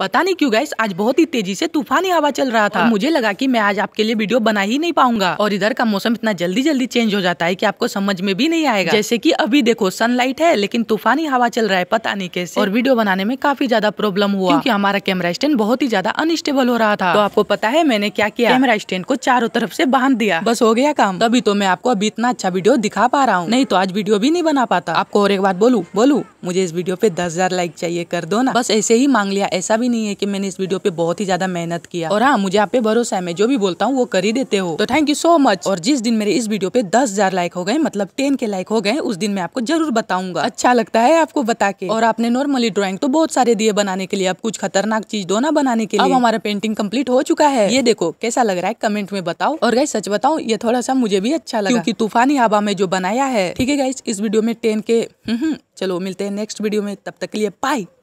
पता नहीं क्यों गैस आज बहुत ही तेजी से तूफानी हवा चल रहा था मुझे लगा कि मैं आज आपके लिए वीडियो बना ही नहीं पाऊंगा और इधर का मौसम इतना जल्दी जल्दी चेंज हो जाता है कि आपको समझ में भी नहीं आएगा जैसे कि अभी देखो सनलाइट है लेकिन तूफानी हवा चल रहा है पता नहीं कैसे और वीडियो बनाने में काफी ज्यादा प्रॉब्लम हुआ क्योंकि हमारा कैमरा स्टैंड बहुत ही ज्यादा अनस्टेबल हो रहा था तो आपको पता है मैंने क्या किया कैमरा स्टैंड को चारों तरफ ऐसी बांध दिया बस हो गया काम तभी तो मैं आपको अभी इतना अच्छा वीडियो दिखा पा रहा हूँ नहीं तो आज वीडियो भी नहीं बना पाता आपको और एक बात बोलू बोलू मुझे इस वीडियो पे दस लाइक चाहिए कर दो ना बस ऐसे ही मांग लिया ऐसा भी भी नहीं है कि मैंने इस वीडियो पे बहुत ही ज्यादा मेहनत किया और हाँ मुझे आप पे भरोसा है मैं जो भी बोलता हूँ वो कर ही देते हो तो थैंक यू सो मच और जिस दिन मेरे इस वीडियो पे दस हजार लाइक हो गए मतलब टेन के लाइक हो गए उस दिन मैं आपको जरूर बताऊंगा अच्छा लगता है आपको बता के और आपने नॉर्मली ड्रॉइंग तो बहुत सारे दिए बनाने के लिए अब कुछ खतरनाक चीज दो ना बनाने के लिए अब हमारा पेंटिंग कम्प्लीट हो चुका है ये देखो कैसा लग रहा है कमेंट में बताओ और गई सच बताओ ये थोड़ा सा मुझे भी अच्छा लगा क्योंकि तूफानी हवा में जो बनाया है ठीक है गाइस इस वीडियो में टेन के हम्म, हम्म, चलो मिलते हैं नेक्स्ट वीडियो में तब तक के लिए बाय